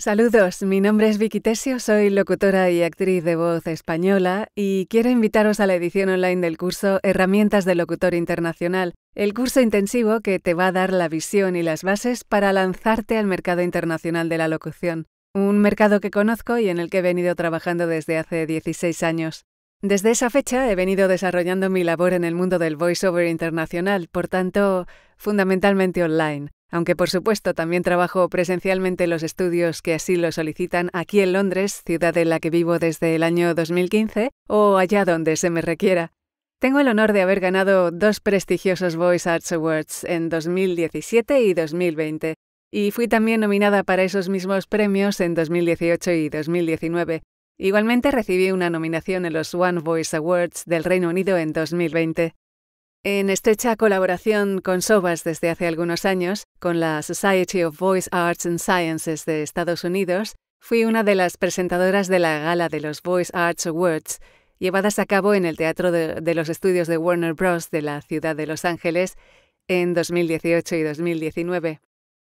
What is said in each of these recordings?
Saludos, mi nombre es Vicky Tesio, soy locutora y actriz de voz española y quiero invitaros a la edición online del curso Herramientas de Locutor Internacional, el curso intensivo que te va a dar la visión y las bases para lanzarte al mercado internacional de la locución, un mercado que conozco y en el que he venido trabajando desde hace 16 años. Desde esa fecha he venido desarrollando mi labor en el mundo del voiceover internacional, por tanto, fundamentalmente online aunque por supuesto también trabajo presencialmente los estudios que así lo solicitan aquí en Londres, ciudad en la que vivo desde el año 2015, o allá donde se me requiera. Tengo el honor de haber ganado dos prestigiosos Voice Arts Awards en 2017 y 2020, y fui también nominada para esos mismos premios en 2018 y 2019. Igualmente recibí una nominación en los One Voice Awards del Reino Unido en 2020. En estrecha colaboración con SOBAS desde hace algunos años, con la Society of Voice Arts and Sciences de Estados Unidos, fui una de las presentadoras de la gala de los Voice Arts Awards, llevadas a cabo en el Teatro de, los Estudios de Warner Bros. de la ciudad de Los Ángeles en 2018 y 2019.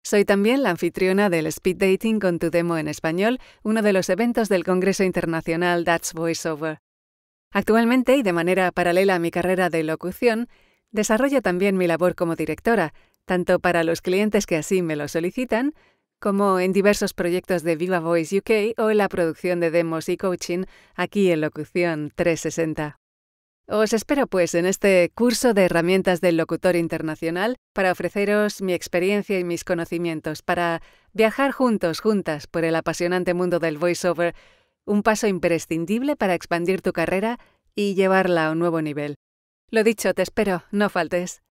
Soy también la anfitriona del Speed Dating con tu demo en español, uno de los eventos del Congreso Internacional That's VoiceOver. Actualmente y de manera paralela a mi carrera de locución, desarrollo también mi labor como directora, tanto para los clientes que así me lo solicitan, como en diversos proyectos de Viva Voice UK o en la producción de demos y coaching aquí en Locución 360. Os espero pues en este curso de herramientas del locutor internacional para ofreceros mi experiencia y mis conocimientos, para viajar juntos, juntas, por el apasionante mundo del voiceover un paso imprescindible para expandir tu carrera y llevarla a un nuevo nivel. Lo dicho, te espero, no faltes.